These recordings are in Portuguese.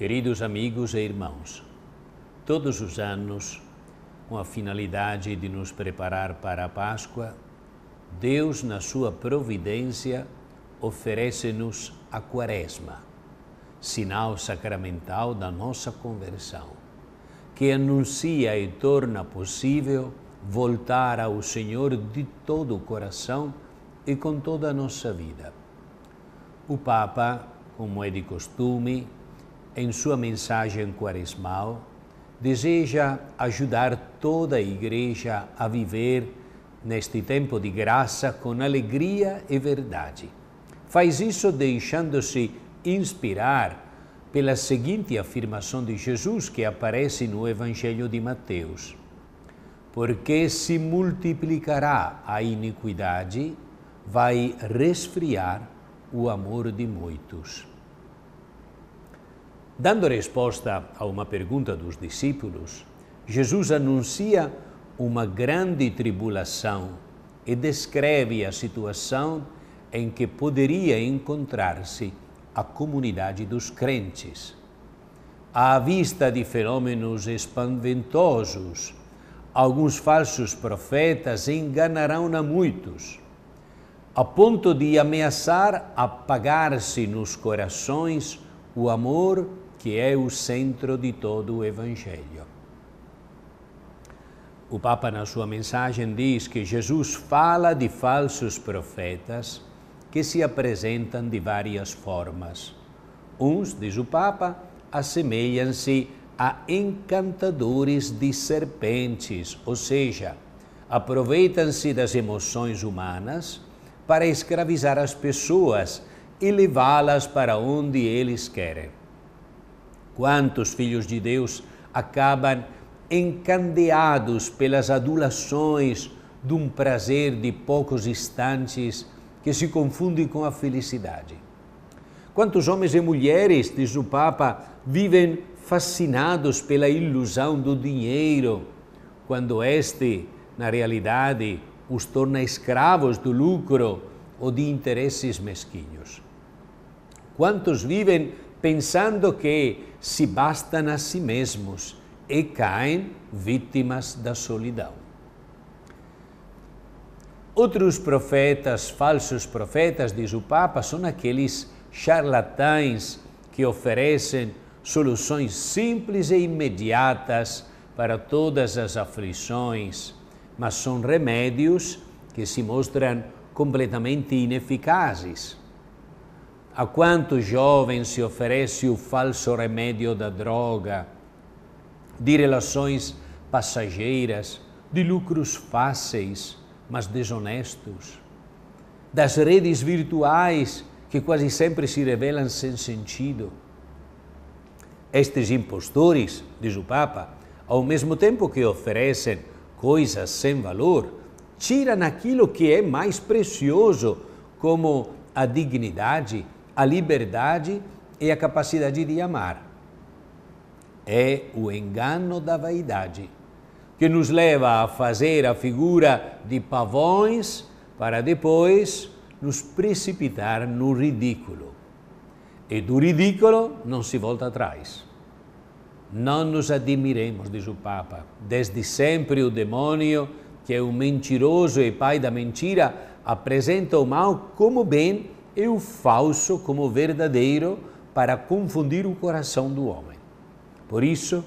Queridos amigos e irmãos, todos os anos, com a finalidade de nos preparar para a Páscoa, Deus, na sua providência, oferece-nos a Quaresma, sinal sacramental da nossa conversão, que anuncia e torna possível voltar ao Senhor de todo o coração e com toda a nossa vida. O Papa, como é de costume, em sua mensagem quaresmal, deseja ajudar toda a Igreja a viver neste tempo de graça com alegria e verdade. Faz isso deixando-se inspirar pela seguinte afirmação de Jesus que aparece no Evangelho de Mateus: Porque se multiplicará a iniquidade, vai resfriar o amor de muitos. Dando resposta a uma pergunta dos discípulos, Jesus anuncia uma grande tribulação e descreve a situação em que poderia encontrar-se a comunidade dos crentes. À vista de fenômenos espantosos, alguns falsos profetas enganarão a muitos, a ponto de ameaçar apagar-se nos corações o amor que é o centro de todo o Evangelho. O Papa, na sua mensagem, diz que Jesus fala de falsos profetas que se apresentam de várias formas. Uns, diz o Papa, assemelham-se a encantadores de serpentes, ou seja, aproveitam-se das emoções humanas para escravizar as pessoas e levá-las para onde eles querem. Quantos filhos de Deus acabam encandeados pelas adulações de um prazer de poucos instantes que se confunde com a felicidade? Quantos homens e mulheres, diz o Papa, vivem fascinados pela ilusão do dinheiro, quando este, na realidade, os torna escravos do lucro ou de interesses mesquinhos? Quantos vivem pensando que se bastam a si mesmos e caem vítimas da solidão. Outros profetas, falsos profetas, diz o Papa, são aqueles charlatães que oferecem soluções simples e imediatas para todas as aflições, mas são remédios que se mostram completamente ineficazes. A quanto jovem se oferece o falso remédio da droga, de relações passageiras, de lucros fáceis, mas desonestos, das redes virtuais que quase sempre se revelam sem sentido. Estes impostores, diz o Papa, ao mesmo tempo que oferecem coisas sem valor, tiram aquilo que é mais precioso, como a dignidade a liberdade e a capacidade de amar. É o engano da vaidade, que nos leva a fazer a figura de pavões para depois nos precipitar no ridículo. E do ridículo não se volta atrás. Não nos admiremos, diz o Papa. Desde sempre o demônio, que é um mentiroso e pai da mentira, apresenta o mal como bem e o falso como verdadeiro para confundir o coração do homem. Por isso,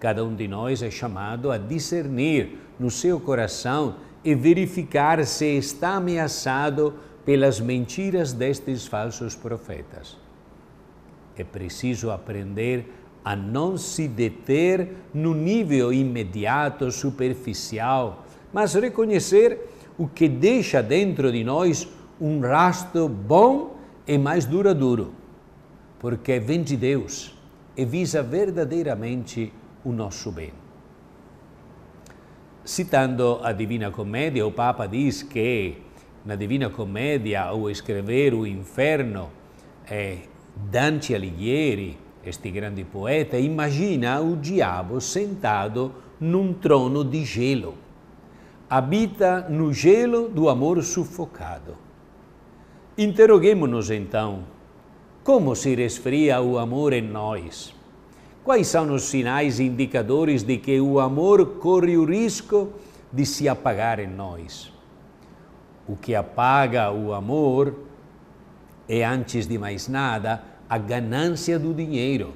cada um de nós é chamado a discernir no seu coração e verificar se está ameaçado pelas mentiras destes falsos profetas. É preciso aprender a não se deter no nível imediato, superficial, mas reconhecer o que deixa dentro de nós um rastro bom e mais duradouro, porque vem de Deus e visa verdadeiramente o nosso bem. Citando a Divina Comédia o Papa diz que na Divina Comédia ao escrever o inferno, é Dante Alighieri, este grande poeta, imagina o diabo sentado num trono de gelo. Habita no gelo do amor sufocado Interroguemo-nos então: como se resfria o amor em nós? Quais são os sinais indicadores de que o amor corre o risco de se apagar em nós? O que apaga o amor é, antes de mais nada, a ganância do dinheiro,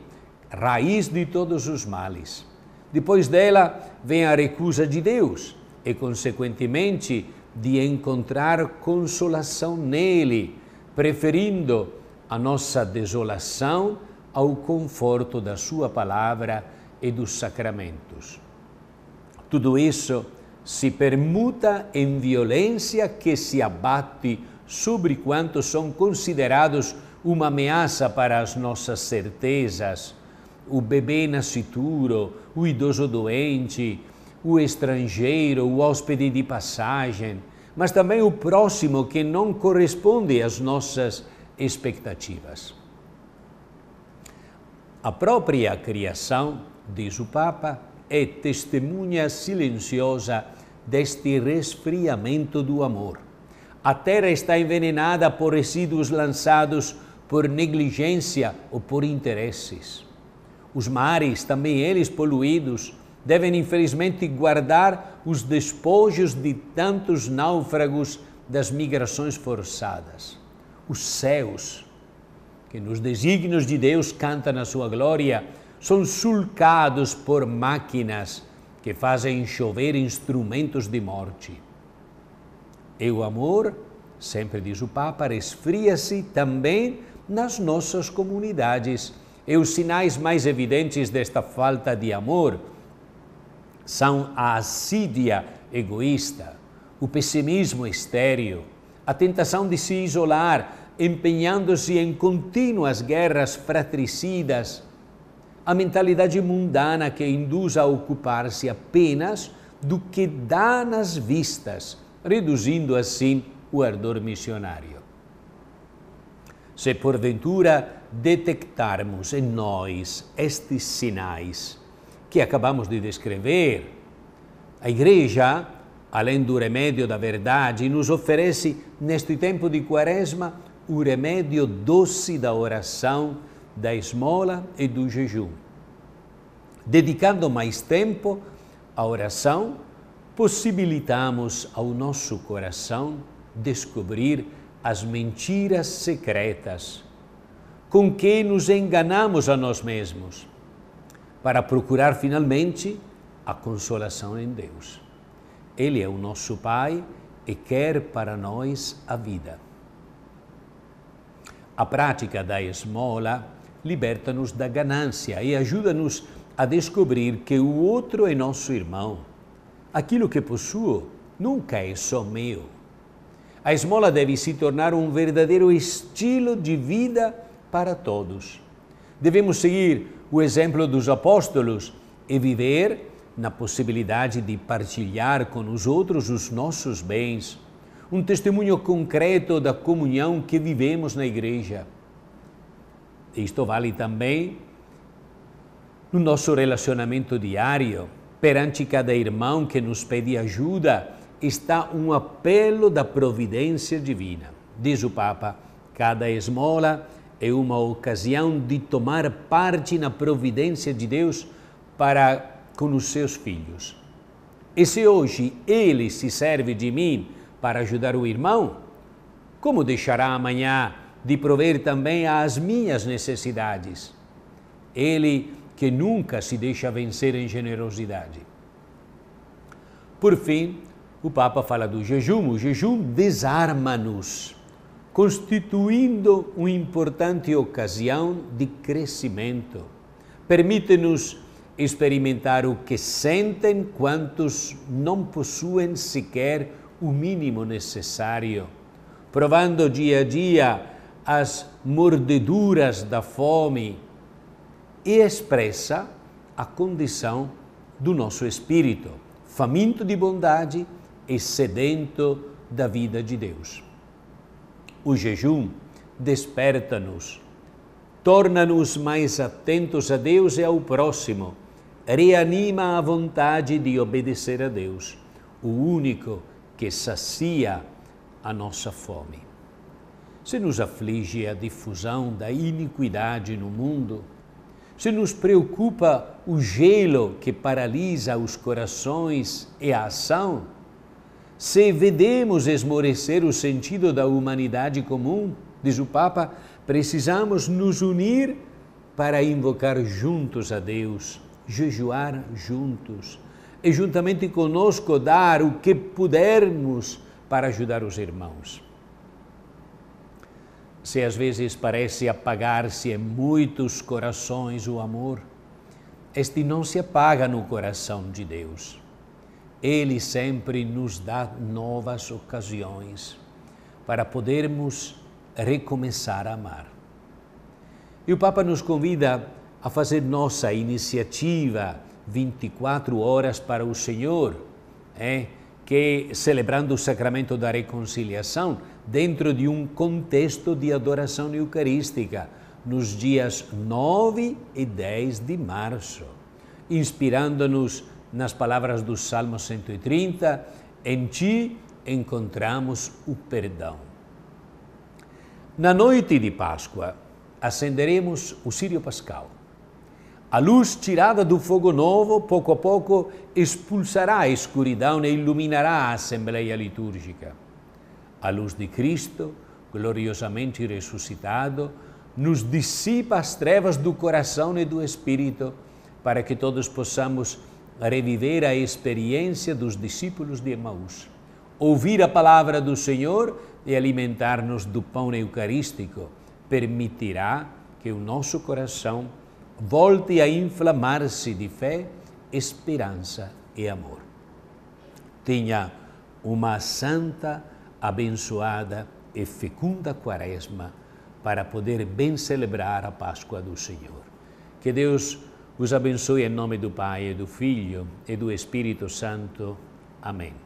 raiz de todos os males. Depois dela vem a recusa de Deus e, consequentemente, de encontrar consolação nele, preferindo a nossa desolação ao conforto da Sua palavra e dos sacramentos. Tudo isso se permuta em violência que se abate sobre quantos são considerados uma ameaça para as nossas certezas. O bebê nascituro, o idoso doente, o estrangeiro, o hóspede de passagem, mas também o próximo que não corresponde às nossas expectativas. A própria criação, diz o Papa, é testemunha silenciosa deste resfriamento do amor. A terra está envenenada por resíduos lançados por negligência ou por interesses. Os mares, também eles poluídos, devem infelizmente guardar os despojos de tantos náufragos das migrações forçadas. Os céus, que nos desígnios de Deus canta na sua glória, são sulcados por máquinas que fazem chover instrumentos de morte. E o amor, sempre diz o Papa, esfria-se também nas nossas comunidades. E é os sinais mais evidentes desta falta de amor são a assídia egoísta, o pessimismo estéril, a tentação de se isolar, empenhando-se em contínuas guerras fratricidas, a mentalidade mundana que induz a ocupar-se apenas do que dá nas vistas, reduzindo assim o ardor missionário. Se porventura detectarmos em nós estes sinais, que acabamos de descrever. A Igreja, além do remédio da verdade, nos oferece, neste tempo de Quaresma, o remédio doce da oração, da esmola e do jejum. Dedicando mais tempo à oração, possibilitamos ao nosso coração descobrir as mentiras secretas com que nos enganamos a nós mesmos para procurar finalmente a consolação em Deus. Ele é o nosso Pai e quer para nós a vida. A prática da esmola liberta-nos da ganância e ajuda-nos a descobrir que o outro é nosso irmão. Aquilo que possuo nunca é só meu. A esmola deve se tornar um verdadeiro estilo de vida para todos. Devemos seguir o exemplo dos apóstolos e é viver na possibilidade de partilhar com os outros os nossos bens, um testemunho concreto da comunhão que vivemos na igreja. Isto vale também no nosso relacionamento diário, perante cada irmão que nos pede ajuda, está um apelo da providência divina. Diz o Papa: cada esmola é uma ocasião de tomar parte na providência de Deus para com os seus filhos. E se hoje ele se serve de mim para ajudar o irmão, como deixará amanhã de prover também às minhas necessidades? Ele que nunca se deixa vencer em generosidade. Por fim, o Papa fala do jejum. O jejum desarma-nos constituindo uma importante ocasião de crescimento. Permite-nos experimentar o que sentem quantos não possuem sequer o mínimo necessário, provando dia a dia as mordeduras da fome e expressa a condição do nosso espírito, faminto de bondade e sedento da vida de Deus o jejum, desperta-nos, torna-nos mais atentos a Deus e ao próximo, reanima a vontade de obedecer a Deus, o único que sacia a nossa fome. Se nos aflige a difusão da iniquidade no mundo, se nos preocupa o gelo que paralisa os corações e a ação, se vedemos esmorecer o sentido da humanidade comum, diz o Papa, precisamos nos unir para invocar juntos a Deus, jejuar juntos e juntamente conosco dar o que pudermos para ajudar os irmãos. Se às vezes parece apagar-se em muitos corações o amor, este não se apaga no coração de Deus. Ele sempre nos dá novas ocasiões para podermos recomeçar a amar. E o Papa nos convida a fazer nossa iniciativa 24 horas para o Senhor, é? que celebrando o sacramento da reconciliação dentro de um contexto de adoração eucarística, nos dias 9 e 10 de março, inspirando-nos nas palavras do Salmo 130, em ti encontramos o perdão. Na noite de Páscoa, acenderemos o Sírio Pascal. A luz tirada do fogo novo, pouco a pouco, expulsará a escuridão e iluminará a Assembleia Litúrgica. A luz de Cristo, gloriosamente ressuscitado, nos dissipa as trevas do coração e do espírito, para que todos possamos reviver a experiência dos discípulos de Emaús, ouvir a palavra do Senhor e alimentar-nos do pão eucarístico, permitirá que o nosso coração volte a inflamar-se de fé, esperança e amor. Tenha uma santa, abençoada e fecunda quaresma para poder bem celebrar a Páscoa do Senhor. Que Deus usa ben abençoe in nome do Pai e do Figlio e do Espírito Santo. Amém.